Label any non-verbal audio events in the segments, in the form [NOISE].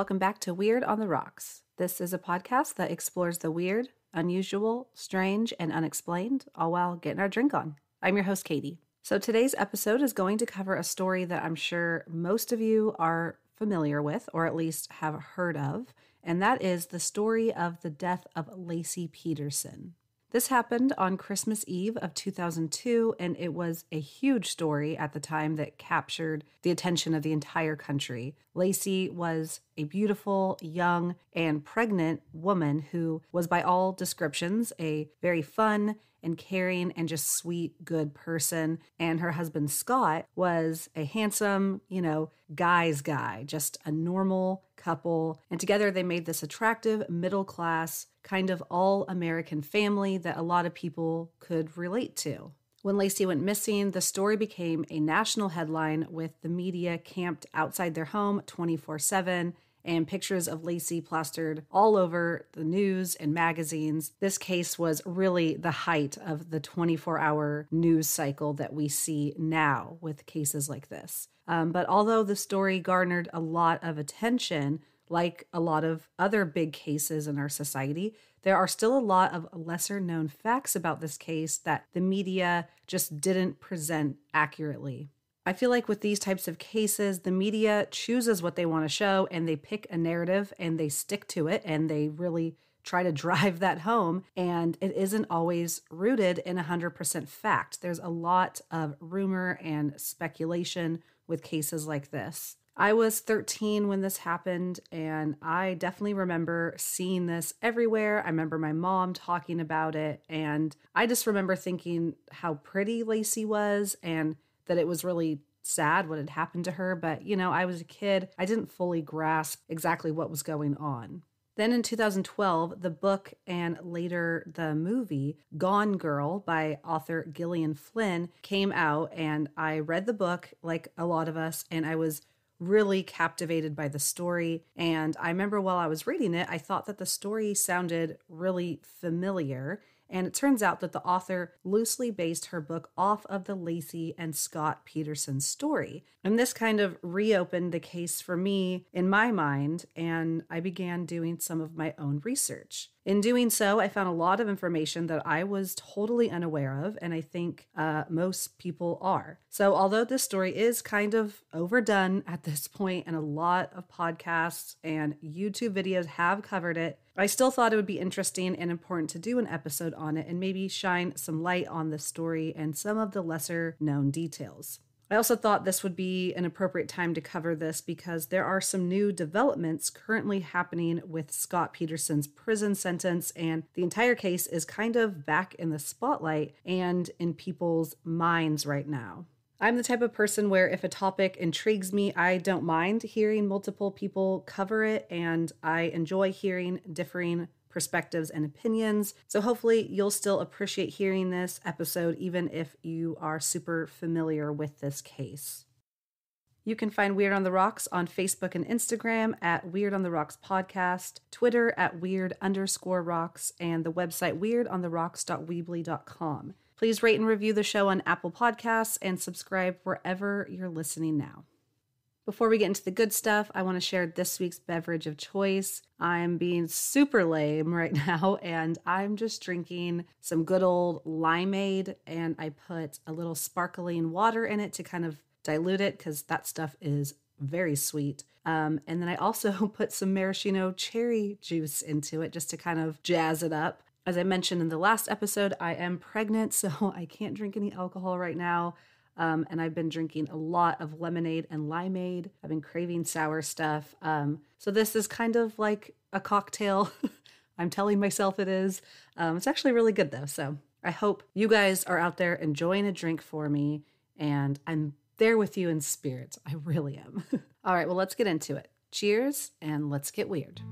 welcome back to Weird on the Rocks. This is a podcast that explores the weird, unusual, strange, and unexplained, all while getting our drink on. I'm your host, Katie. So today's episode is going to cover a story that I'm sure most of you are familiar with, or at least have heard of, and that is the story of the death of Lacey Peterson. This happened on Christmas Eve of 2002, and it was a huge story at the time that captured the attention of the entire country. Lacey was a beautiful, young, and pregnant woman who was, by all descriptions, a very fun and caring and just sweet, good person. And her husband, Scott, was a handsome, you know, guy's guy, just a normal couple. And together they made this attractive middle class kind of all American family that a lot of people could relate to. When Lacey went missing, the story became a national headline with the media camped outside their home 24 7 and pictures of Lacey plastered all over the news and magazines. This case was really the height of the 24 hour news cycle that we see now with cases like this. Um, but although the story garnered a lot of attention, like a lot of other big cases in our society, there are still a lot of lesser known facts about this case that the media just didn't present accurately. I feel like with these types of cases, the media chooses what they want to show and they pick a narrative and they stick to it and they really try to [LAUGHS] drive that home. And it isn't always rooted in 100% fact. There's a lot of rumor and speculation with cases like this. I was 13 when this happened, and I definitely remember seeing this everywhere. I remember my mom talking about it, and I just remember thinking how pretty Lacey was and that it was really sad what had happened to her. But, you know, I was a kid, I didn't fully grasp exactly what was going on. Then in 2012, the book and later the movie Gone Girl by author Gillian Flynn came out, and I read the book like a lot of us, and I was really captivated by the story. And I remember while I was reading it, I thought that the story sounded really familiar. And it turns out that the author loosely based her book off of the Lacey and Scott Peterson story. And this kind of reopened the case for me in my mind, and I began doing some of my own research. In doing so, I found a lot of information that I was totally unaware of, and I think uh, most people are. So, although this story is kind of overdone at this point, and a lot of podcasts and YouTube videos have covered it, I still thought it would be interesting and important to do an episode on it and maybe shine some light on this story and some of the lesser known details. I also thought this would be an appropriate time to cover this because there are some new developments currently happening with Scott Peterson's prison sentence, and the entire case is kind of back in the spotlight and in people's minds right now. I'm the type of person where if a topic intrigues me, I don't mind hearing multiple people cover it, and I enjoy hearing differing perspectives and opinions. So hopefully, you'll still appreciate hearing this episode, even if you are super familiar with this case. You can find Weird on the Rocks on Facebook and Instagram at Weird on the Rocks Podcast, Twitter at Weird underscore Rocks, and the website weirdontheRocks.weebly.com. Please rate and review the show on Apple Podcasts and subscribe wherever you're listening now. Before we get into the good stuff, I want to share this week's beverage of choice. I'm being super lame right [LAUGHS] now, and I'm just drinking some good old limeade, and I put a little sparkling water in it to kind of dilute it because that stuff is very sweet. Um, and then I also [LAUGHS] put some maraschino cherry juice into it just to kind of jazz it up. As I mentioned in the last episode, I am pregnant, [LAUGHS] so I can't drink any alcohol right now. Um, and I've been drinking a lot of lemonade and limeade. I've been craving sour stuff. Um, so this is kind of like a cocktail. [LAUGHS] I'm telling myself it is. Um, it's actually really good though. So I hope you guys are out there enjoying a drink for me, and I'm there with you in spirit. I really am. [LAUGHS] All right, well, let's get into it. Cheers, and let's get weird.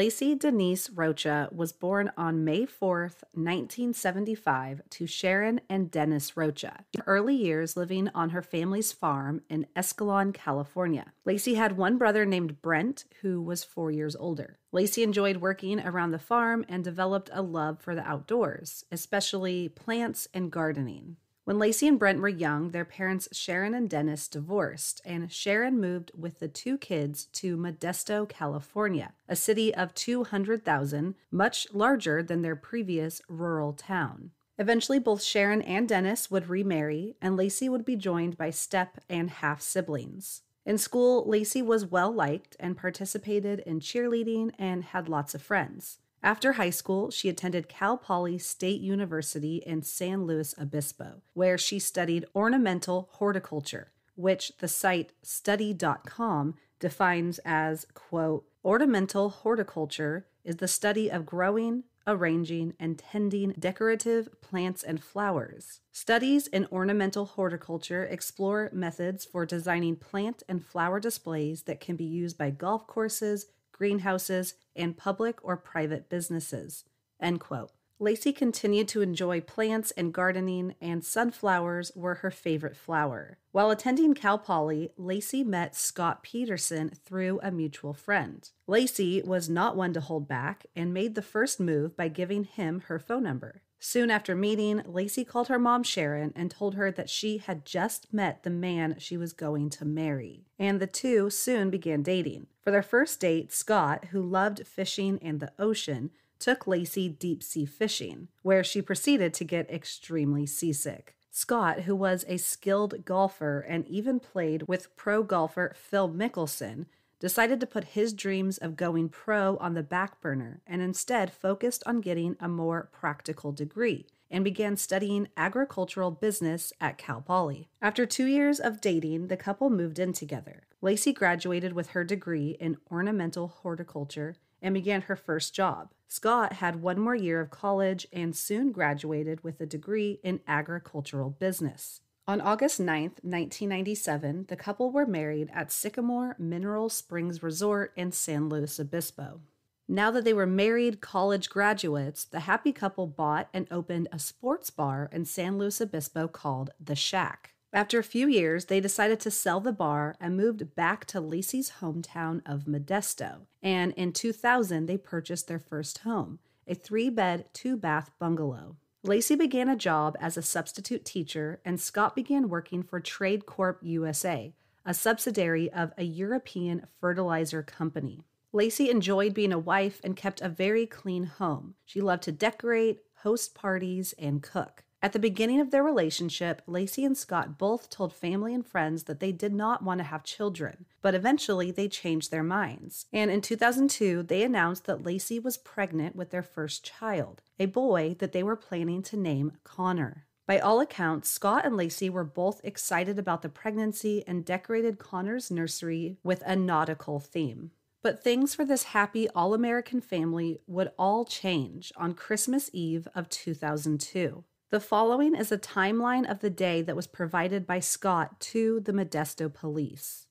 Lacey Denise Rocha was born on May 4, 1975, to Sharon and Dennis Rocha. Early years living on her family's farm in Escalon, California. Lacey had one brother named Brent, who was four years older. Lacey enjoyed working around the farm and developed a love for the outdoors, especially plants and gardening. When Lacey and Brent were young, their parents Sharon and Dennis divorced, and Sharon moved with the two kids to Modesto, California, a city of 200,000, much larger than their previous rural town. Eventually, both Sharon and Dennis would remarry, and Lacey would be joined by step and half siblings. In school, Lacey was well liked and participated in cheerleading and had lots of friends. After high school, she attended Cal Poly State University in San Luis Obispo, where she studied ornamental horticulture, which the site study.com defines as, quote, ornamental horticulture is the study of growing, arranging, and tending decorative plants and flowers. Studies in ornamental horticulture explore methods for designing plant and flower displays that can be used by golf courses, greenhouses, and public or private businesses. End quote. Lacey continued to enjoy plants and gardening, and sunflowers were her favorite flower. While attending Cal Poly, Lacey met Scott Peterson through a mutual friend. Lacey was not one to hold back and made the first move by giving him her phone number. Soon after meeting, Lacey called her mom Sharon and told her that she had just met the man she was going to marry. And the two soon began dating. For their first date, Scott, who loved fishing and the ocean, took Lacey deep sea fishing, where she proceeded to get extremely seasick. Scott, who was a skilled golfer and even played with pro golfer Phil Mickelson, decided to put his dreams of going pro on the back burner and instead focused on getting a more practical degree and began studying agricultural business at Cal Poly. After two years of dating, the couple moved in together. Lacey graduated with her degree in ornamental horticulture and began her first job. Scott had one more year of college and soon graduated with a degree in agricultural business. On August 9, 1997, the couple were married at Sycamore Mineral Springs Resort in San Luis Obispo. Now that they were married college graduates, the happy couple bought and opened a sports bar in San Luis Obispo called The Shack. After a few years, they decided to sell the bar and moved back to Lacey's hometown of Modesto. And in 2000, they purchased their first home, a three bed, two bath bungalow. Lacey began a job as a substitute teacher, and Scott began working for Trade Corp USA, a subsidiary of a European fertilizer company. Lacey enjoyed being a wife and kept a very clean home. She loved to decorate, host parties, and cook. At the beginning of their relationship, Lacey and Scott both told family and friends that they did not want to have children, but eventually they changed their minds. And in 2002, they announced that Lacey was pregnant with their first child, a boy that they were planning to name Connor. By all accounts, Scott and Lacey were both excited about the pregnancy and decorated Connor's nursery with a nautical theme. But things for this happy all American family would all change on Christmas Eve of 2002. The following is a timeline of the day that was provided by Scott to the Modesto police.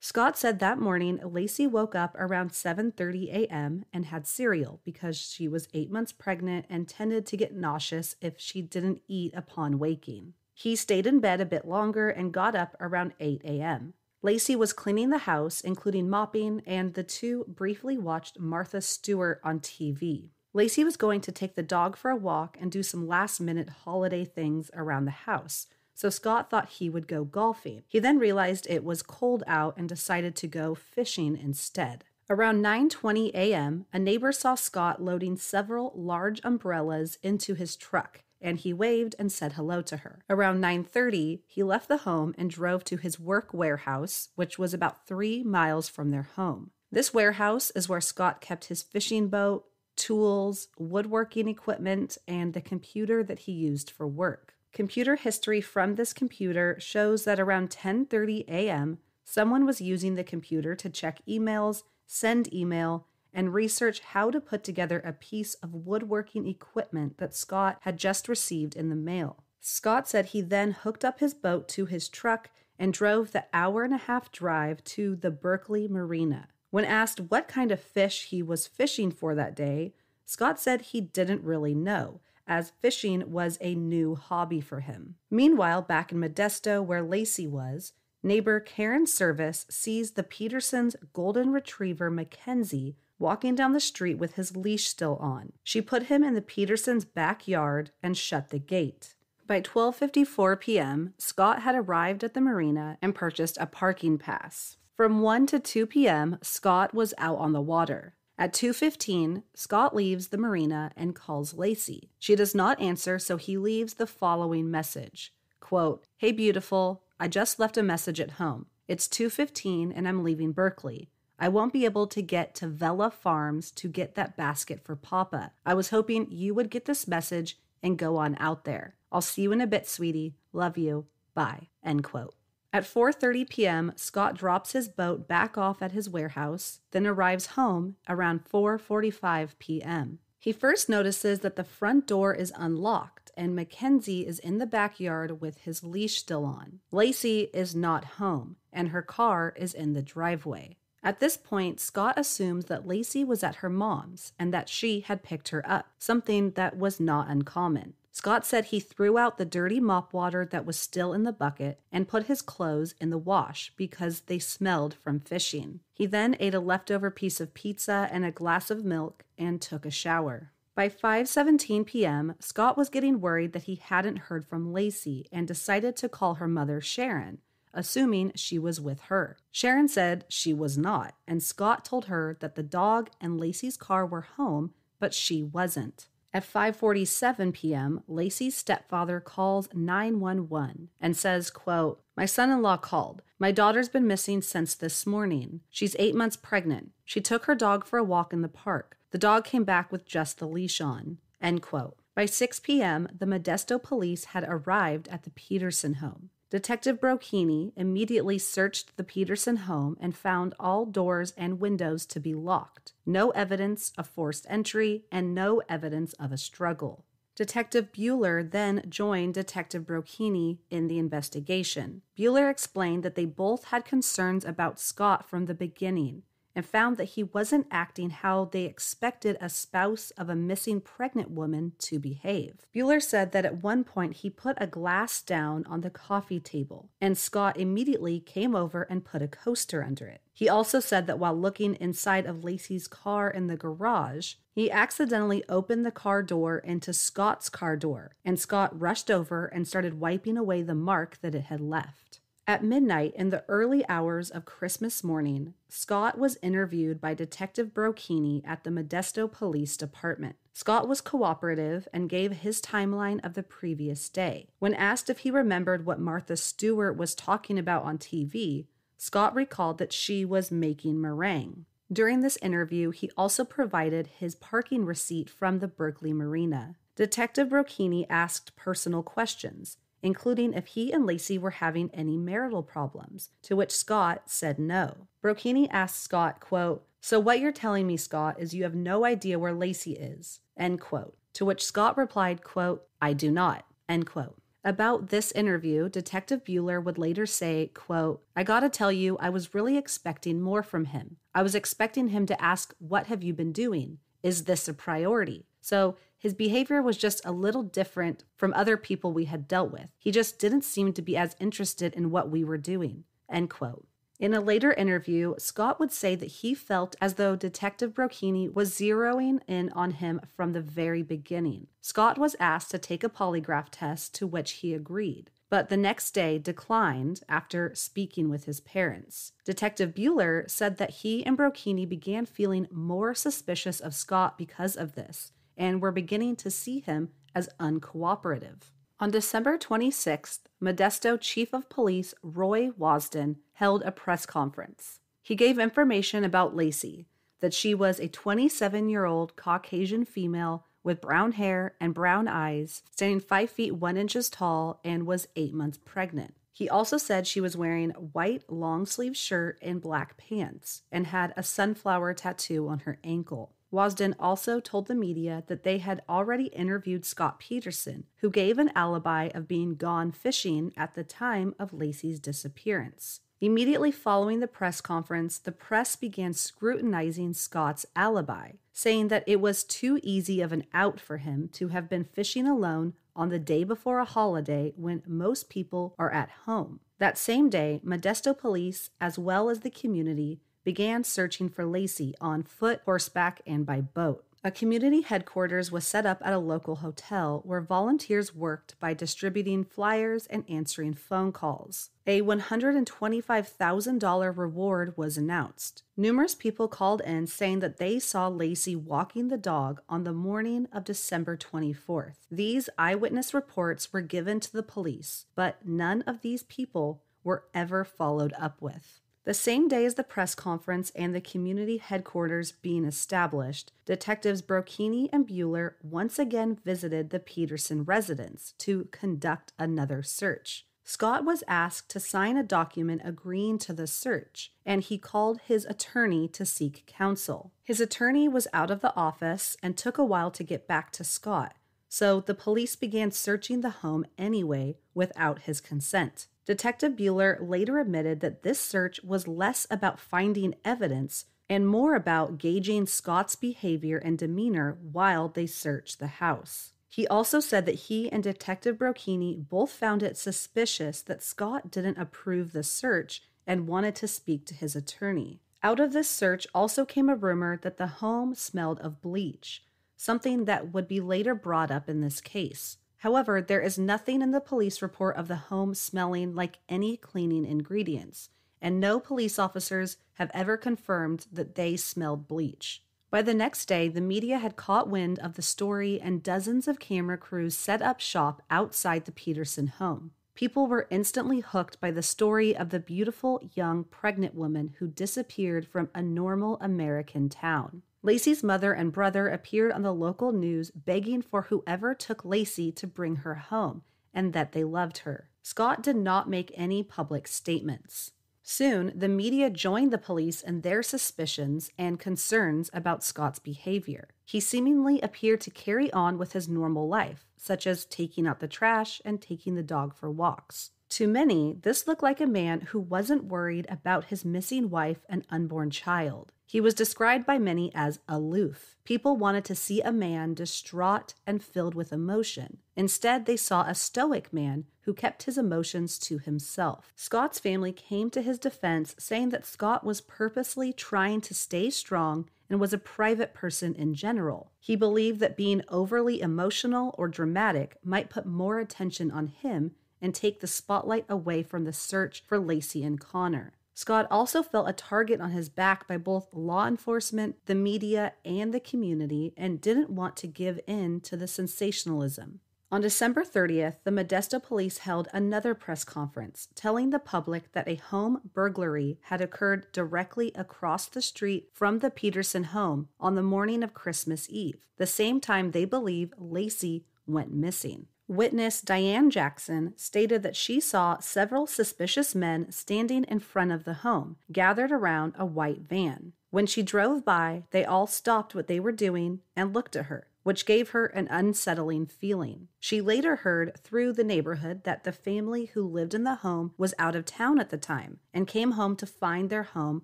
Scott said that morning Lacey woke up around 7:30 a.m. and had cereal because she was 8 months pregnant and tended to get nauseous if she didn't eat upon waking. He stayed in bed a bit longer and got up around 8 a.m. Lacey was cleaning the house, including mopping, and the two briefly watched Martha Stewart on TV. Lacey was going to take the dog for a walk and do some last minute holiday things around the house. So Scott thought he would go golfing. He then realized it was cold out and decided to go fishing instead. Around 9:20 a.m., a neighbor saw Scott loading several large umbrellas into his truck, and he waved and said hello to her. Around 9:30, he left the home and drove to his work warehouse, which was about 3 miles from their home. This warehouse is where Scott kept his fishing boat, tools, woodworking equipment, and the computer that he used for work. Computer history from this computer shows that around 10:30 a.m., someone was using the computer to check emails, send email, and research how to put together a piece of woodworking equipment that Scott had just received in the mail. Scott said he then hooked up his boat to his truck and drove the hour and a half drive to the Berkeley Marina. When asked what kind of fish he was fishing for that day, Scott said he didn't really know, as fishing was a new hobby for him. Meanwhile, back in Modesto, where Lacey was, neighbor Karen Service sees the Petersons' golden retriever Mackenzie walking down the street with his leash still on. She put him in the Petersons' backyard and shut the gate. By 12:54 p.m., Scott had arrived at the marina and purchased a parking pass. From 1 to 2 p.m., Scott was out on the water. At 2:15, Scott leaves the marina and calls Lacey. She does not answer, so he leaves the following message. Quote, "Hey beautiful, I just left a message at home. It's 2:15 and I'm leaving Berkeley. I won't be able to get to Vela Farms to get that basket for Papa. I was hoping you would get this message and go on out there. I'll see you in a bit, sweetie. Love you. Bye." End quote. At 4:30 p.m., Scott drops his boat back off at his warehouse, then arrives home around 4:45 p.m. He first notices that the front door is unlocked and Mackenzie is in the backyard with his leash still on. Lacey is not home and her car is in the driveway. At this point, Scott assumes that Lacey was at her mom's and that she had picked her up, something that was not uncommon. Scott said he threw out the dirty mop water that was still in the bucket and put his clothes in the wash because they smelled from fishing. He then ate a leftover piece of pizza and a glass of milk and took a shower. By 5:17 p.m., Scott was getting worried that he hadn't heard from Lacey and decided to call her mother Sharon, assuming she was with her. Sharon said she was not, and Scott told her that the dog and Lacey's car were home, but she wasn't. At 5:47 p.m., Lacey's stepfather calls 911 and says, quote, "My son-in-law called. My daughter's been missing since this morning. She's 8 months pregnant. She took her dog for a walk in the park. The dog came back with just the leash on." End quote. By 6 p.m., the Modesto police had arrived at the Peterson home. Detective Brocchini immediately searched the Peterson home and found all doors and windows to be locked, no evidence of forced entry, and no evidence of a struggle. Detective Bueller then joined Detective Brocchini in the investigation. Bueller explained that they both had concerns about Scott from the beginning, and found that he wasn't acting how they expected a spouse of a missing pregnant woman to behave. Bueller said that at one point he put a glass down on the coffee table, and Scott immediately came over and put a coaster under it. He also said that while looking inside of Lacey's car in the garage, he accidentally opened the car door into Scott's car door, and Scott rushed over and started wiping away the mark that it had left. At midnight in the early hours of Christmas morning, Scott was interviewed by Detective Brocchini at the Modesto Police Department. Scott was cooperative and gave his timeline of the previous day. When asked if he remembered what Martha Stewart was talking about on TV, Scott recalled that she was making meringue. During this interview, he also provided his parking receipt from the Berkeley Marina. Detective Brocchini asked personal questions, including if he and Lacey were having any marital problems, to which Scott said no. Brocchini asked Scott, quote, So what you're telling me, Scott, is you have no idea where Lacey is, end quote. To which Scott replied, quote, I do not, end quote. About this interview, Detective Bueller would later say, quote, I gotta tell you, I was really expecting more from him. I was expecting him to ask, What have you been doing? Is this a priority? So his behavior was just a little different from other people we had dealt with. He just didn't seem to be as interested in what we were doing. End quote. In a later interview, Scott would say that he felt as though Detective Brocchini was zeroing in on him from the very beginning. Scott was asked to take a polygraph test, to which he agreed, but the next day declined after speaking with his parents. Detective Bueller said that he and Brocchini began feeling more suspicious of Scott because of this, and were beginning to see him as uncooperative. On December 26th, Modesto Chief of Police Roy Wasden held a press conference. He gave information about Lacey, that she was a 27 year old Caucasian female with brown hair and brown eyes, standing 5 feet 1 inches tall, and was 8 months pregnant. He also said she was wearing a white long sleeve shirt and black pants and had a sunflower tattoo on her ankle. Wasden also told the media that they had already interviewed Scott Peterson, who gave an alibi of being gone fishing at the time of Lacey's disappearance. Immediately following the press conference, the press began scrutinizing Scott's alibi, saying that it was too easy of an out for him to have been fishing alone on the day before a holiday when most people are at home. That same day, Modesto police, as well as the community, began searching for Lacey on foot, horseback, and by boat. A community headquarters was set up at a local hotel where volunteers worked by distributing flyers and answering phone calls. A $125,000 reward was announced. Numerous people called in saying that they saw Lacey walking the dog on the morning of December 24th. These eyewitness reports were given to the police, but none of these people were ever followed up with. The same day as the press conference and the community headquarters being established, Detectives Brocchini and Bueller once again visited the Peterson residence to conduct another search. Scott was asked to sign a document agreeing to the search, and he called his attorney to seek counsel. His attorney was out of the office and took a while to get back to Scott, so the police began searching the home anyway without his consent. Detective Bueller later admitted that this search was less about finding evidence and more about gauging Scott's behavior and demeanor while they searched the house. He also said that he and Detective Brocchini both found it suspicious that Scott didn't approve the search and wanted to speak to his attorney. Out of this search also came a rumor that the home smelled of bleach, something that would be later brought up in this case. However, there is nothing in the police report of the home smelling like any cleaning ingredients, and no police officers have ever confirmed that they smelled bleach. By the next day, the media had caught wind of the story, and dozens of camera crews set up shop outside the Peterson home. People were instantly hooked by the story of the beautiful young pregnant woman who disappeared from a normal American town. Lacey's mother and brother appeared on the local news begging for whoever took Lacey to bring her home and that they loved her. Scott did not make any public statements. Soon, the media joined the police in their suspicions and concerns about Scott's behavior. He seemingly appeared to carry on with his normal life, such as taking out the trash and taking the dog for walks. To many, this looked like a man who wasn't worried about his missing wife and unborn child. He was described by many as aloof. People wanted to see a man distraught and filled with emotion. Instead, they saw a stoic man who kept his emotions to himself. Scott's family came to his defense, saying that Scott was purposely trying to stay strong and was a private person in general. He believed that being overly emotional or dramatic might put more attention on him and take the spotlight away from the search for Lacey and Connor. Scott also felt a target on his back by both law enforcement, the media, and the community, and didn't want to give in to the sensationalism. On December 30th, the Modesto police held another press conference telling the public that a home burglary had occurred directly across the street from the Peterson home on the morning of Christmas Eve, the same time they believe Lacey went missing. Witness Diane Jackson stated that she saw several suspicious men standing in front of the home, gathered around a white van. When she drove by, they all stopped what they were doing and looked at her, which gave her an unsettling feeling. She later heard through the neighborhood that the family who lived in the home was out of town at the time and came home to find their home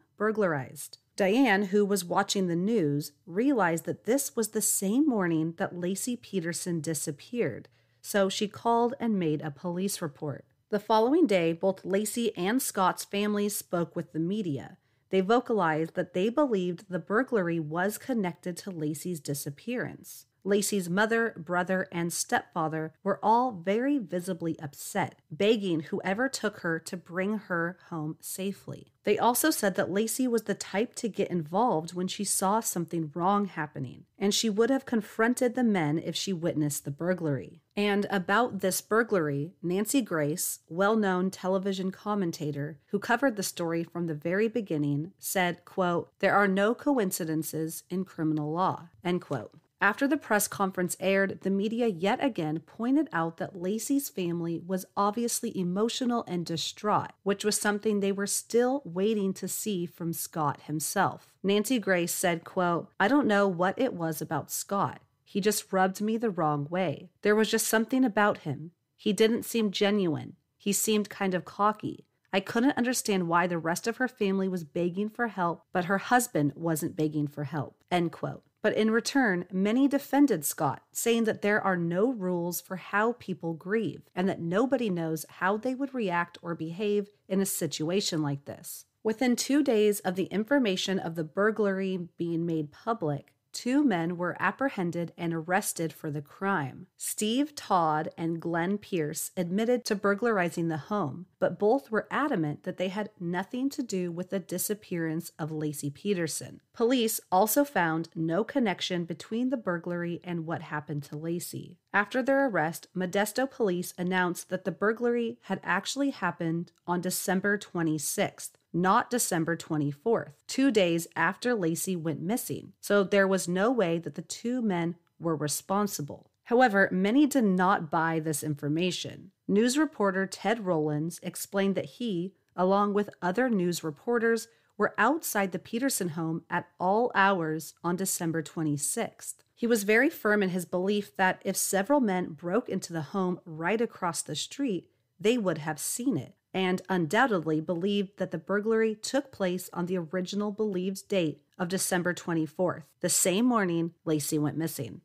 burglarized. Diane, who was watching the news, realized that this was the same morning that Lacey Peterson disappeared, so she called and made a police report. The following day, both Lacey and Scott's families spoke with the media. They vocalized that they believed the burglary was connected to Lacey's disappearance. Lacey's mother, brother, and stepfather were all very visibly upset, begging whoever took her to bring her home safely. They also said that Lacey was the type to get involved when she saw something wrong happening, and she would have confronted the men if she witnessed the burglary. And about this burglary, Nancy Grace, well known television commentator who covered the story from the very beginning, said, quote, There are no coincidences in criminal law, end quote. After the press conference aired, the media yet again pointed out that Lacey's family was obviously emotional and distraught, which was something they were still waiting to see from Scott himself. Nancy Grace said, quote, I don't know what it was about Scott. He just rubbed me the wrong way. There was just something about him. He didn't seem genuine. He seemed kind of cocky. I couldn't understand why the rest of her family was begging for help, but her husband wasn't begging for help. End quote. But in return, many defended Scott, saying that there are no rules for how people grieve and that nobody knows how they would react or behave in a situation like this. Within two days of the information of the burglary being made public, two men were apprehended and arrested for the crime. Steve Todd and Glenn Pierce admitted to burglarizing the home, but both were adamant that they had nothing to do with the disappearance of Lacey Peterson. Police also found no connection between the burglary and what happened to Lacey. After their arrest, Modesto police announced that the burglary had actually happened on December 26th, not December 24th, two days after Lacey went missing. So there was no way that the two men were responsible. However, many did not buy this information. News reporter Ted Rollins explained that he, along with other news reporters, were outside the Peterson home at all hours on December 26th. He was very firm in his belief that if several men broke into the home right across the street, they would have seen it, and undoubtedly believed that the burglary took place on the original believed date of December 24th, the same morning Lacey went missing.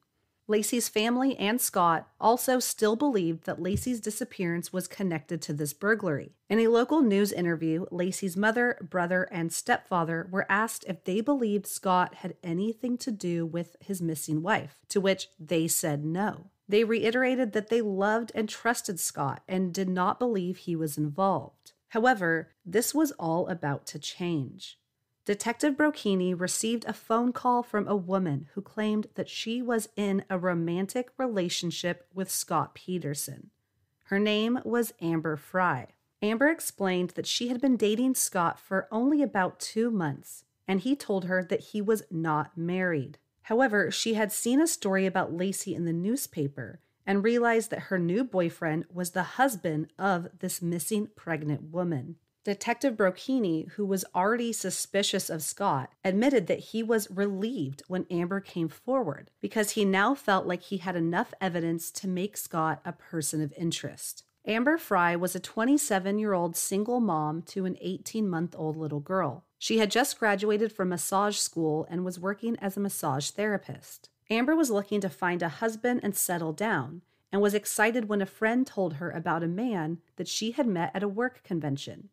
Lacey's family and Scott also still believed that Lacey's disappearance was connected to this burglary. In a local news interview, Lacey's mother, brother, and stepfather were asked if they believed Scott had anything to do with his missing wife, to which they said no. They reiterated that they loved and trusted Scott and did not believe he was involved. However, this was all about to change. Detective Brocchini received a phone call from a woman who claimed that she was in a romantic relationship with Scott Peterson. Her name was Amber Fry. Amber explained that she had been dating Scott for only about two months, and he told her that he was not married. However, she had seen a story about Lacey in the newspaper and realized that her new boyfriend was the husband of this missing pregnant woman. Detective Brocchini, who was already suspicious of Scott, admitted that he was relieved when Amber came forward because he now felt like he had enough evidence to make Scott a person of interest. Amber Fry was a 27 year old single mom to an 18 month old little girl. She had just graduated from massage school and was working as a massage therapist. Amber was looking to find a husband and settle down, and was excited when a friend told her about a man that she had met at a work convention.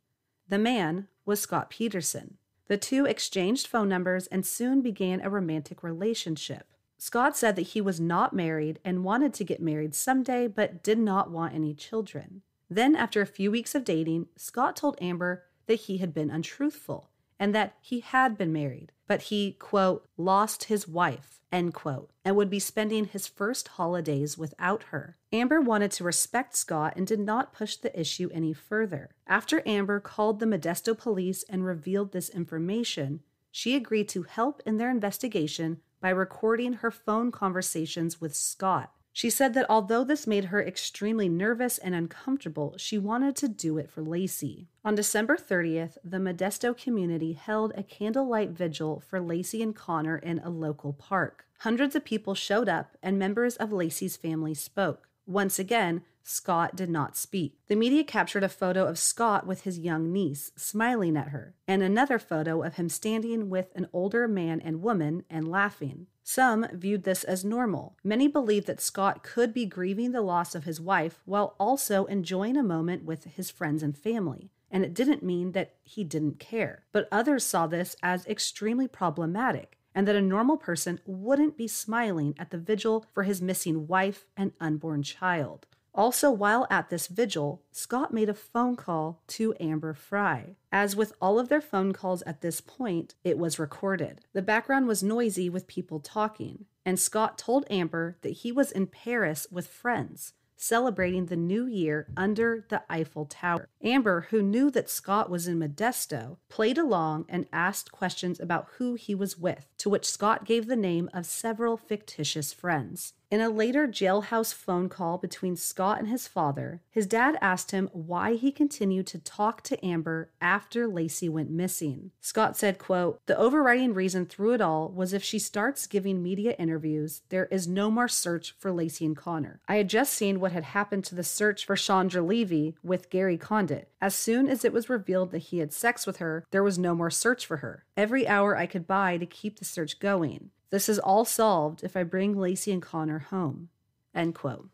The man was Scott Peterson. The two exchanged phone numbers and soon began a romantic relationship. Scott said that he was not married and wanted to get married someday, but did not want any children. Then, after a few weeks of dating, Scott told Amber that he had been untruthful and that he had been married, but he, quote, lost his wife end quote, and would be spending his first holidays without her. Amber wanted to respect Scott and did not push the issue any further. After Amber called the Modesto police and revealed this information, she agreed to help in their investigation by recording her phone conversations with Scott. She said that although this made her extremely nervous and uncomfortable, she wanted to do it for Lacey. On December 30th, the Modesto community held a candlelight vigil for Lacey and Connor in a local park. Hundreds of people showed up, and members of Lacey's family spoke. Once again, Scott did not speak. The media captured a photo of Scott with his young niece, smiling at her, and another photo of him standing with an older man and woman and laughing. Some viewed this as normal. Many believed that Scott could be grieving the loss of his wife while also enjoying a moment with his friends and family and it didn't mean that he didn't care. But others saw this as extremely problematic and that a normal person wouldn't be smiling at the vigil for his missing wife and unborn child. Also, while at this vigil, Scott made a phone call to Amber Fry. As with all of their phone calls at this point, it was recorded. The background was noisy with people talking, and Scott told Amber that he was in Paris with friends celebrating the new year under the Eiffel Tower. Amber, who knew that Scott was in Modesto, played along and asked questions about who he was with, to which Scott gave the name of several fictitious friends. In a later jailhouse phone call between Scott and his father, his dad asked him why he continued to talk to Amber after Lacey went missing. Scott said, quote, The overriding reason through it all was if she starts giving media interviews, there is no more search for Lacey and Connor. I had just seen what had happened to the search for Chandra Levy with Gary Condit. As soon as it was revealed that he had sex with her, there was no more search for her. Every hour I could buy to keep the search going. This is all solved if I bring Lacey and Connor home. End quote.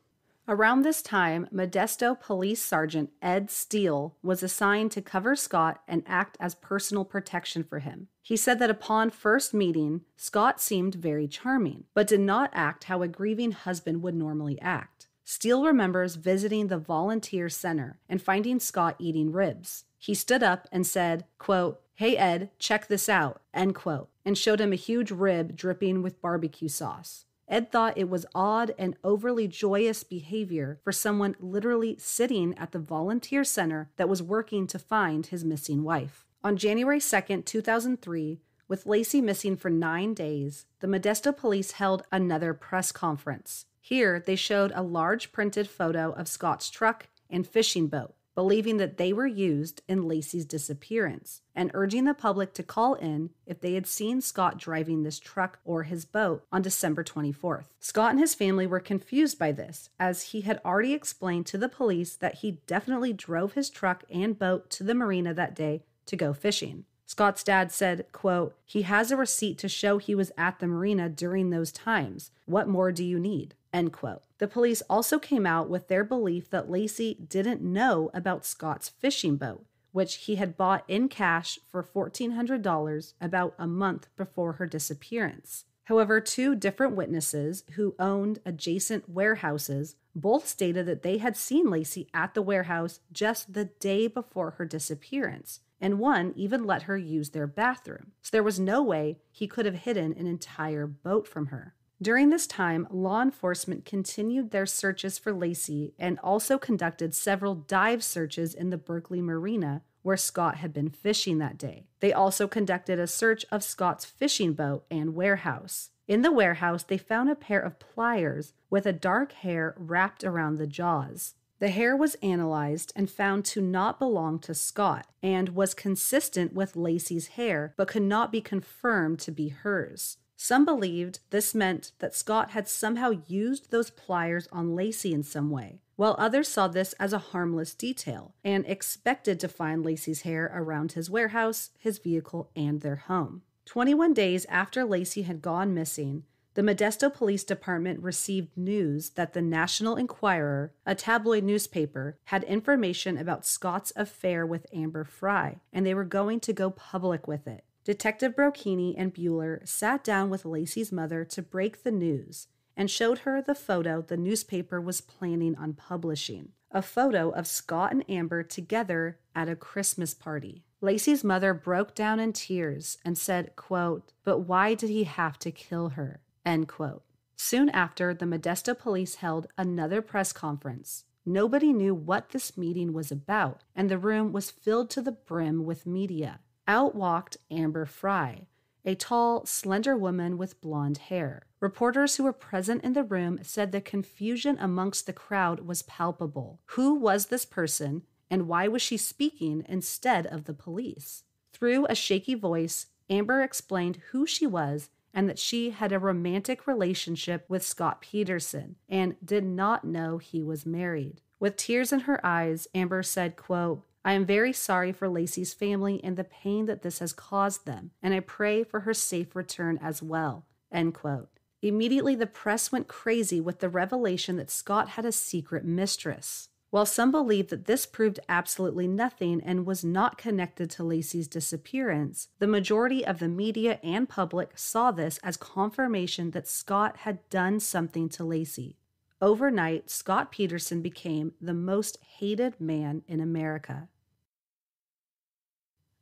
Around this time, Modesto Police Sergeant Ed Steele was assigned to cover Scott and act as personal protection for him. He said that upon first meeting, Scott seemed very charming, but did not act how a grieving husband would normally act. Steele remembers visiting the volunteer center and finding Scott eating ribs. He stood up and said, quote, Hey Ed, check this out, end quote and showed him a huge rib dripping with barbecue sauce. Ed thought it was odd and overly joyous behavior for someone literally sitting at the volunteer center that was working to find his missing wife. On January 2, 2003, with Lacey missing for nine days, the Modesto police held another press conference. Here, they showed a large printed photo of Scott's truck and fishing boat believing that they were used in Lacey's disappearance, and urging the public to call in if they had seen Scott driving this truck or his boat on December 24th. Scott and his family were confused by this, as he had already explained to the police that he definitely drove his truck and boat to the marina that day to go fishing. Scott's dad said, quote, He has a receipt to show he was at the marina during those times. What more do you need? End quote. The police also came out with their belief that Lacey didn't know about Scott's fishing boat, which he had bought in cash for $1,400 about a month before her disappearance. However, two different witnesses who owned adjacent warehouses both stated that they had seen Lacey at the warehouse just the day before her disappearance, and one even let her use their bathroom. So there was no way he could have hidden an entire boat from her. During this time, law enforcement continued their searches for Lacey and also conducted several dive searches in the Berkeley Marina where Scott had been fishing that day. They also conducted a search of Scott's fishing boat and warehouse. In the warehouse, they found a pair of pliers with a dark hair wrapped around the jaws. The hair was analyzed and found to not belong to Scott and was consistent with Lacey's hair, but could not be confirmed to be hers. Some believed this meant that Scott had somehow used those pliers on Lacey in some way, while others saw this as a harmless detail and expected to find Lacey's hair around his warehouse, his vehicle, and their home. 21 days after Lacey had gone missing, the Modesto Police Department received news that the National Enquirer, a tabloid newspaper, had information about Scott's affair with Amber Fry, and they were going to go public with it. Detective Brocchini and Bueller sat down with Lacey's mother to break the news and showed her the photo the newspaper was planning on publishing a photo of Scott and Amber together at a Christmas party. Lacey's mother broke down in tears and said, quote, But why did he have to kill her? End quote. Soon after, the Modesto police held another press conference. Nobody knew what this meeting was about, and the room was filled to the brim with media. Out walked Amber Fry, a tall, slender woman with blonde hair. Reporters who were present in the room said the confusion amongst the crowd was palpable. Who was this person, and why was she speaking instead of the police? Through a shaky voice, Amber explained who she was and that she had a romantic relationship with Scott Peterson and did not know he was married. With tears in her eyes, Amber said, quote, I am very sorry for Lacey's family and the pain that this has caused them, and I pray for her safe return as well. End quote. Immediately, the press went crazy with the revelation that Scott had a secret mistress. While some believe that this proved absolutely nothing and was not connected to Lacey's disappearance, the majority of the media and public saw this as confirmation that Scott had done something to Lacey. Overnight, Scott Peterson became the most hated man in America.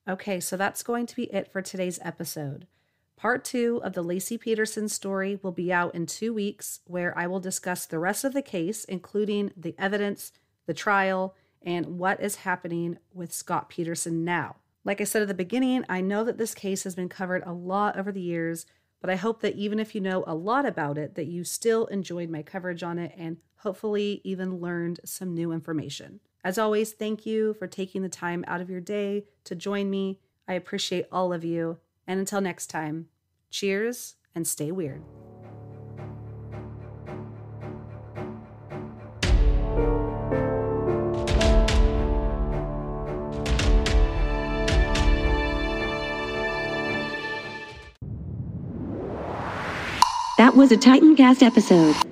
Okay, so that's going to be it for today's episode. Part two of the Lacey Peterson story will be out in two weeks, where I will discuss the rest of the case, including the evidence the trial, and what is happening with Scott Peterson now. Like I said at the beginning, I know that this case has been covered a lot over the years, but I hope that even if you know a lot about it, that you still enjoyed my coverage on it and hopefully even learned some new information. As always, thank you for taking the time out of your day to join me. I appreciate all of you. And until next time, cheers and stay weird. It was a Titan Cast episode.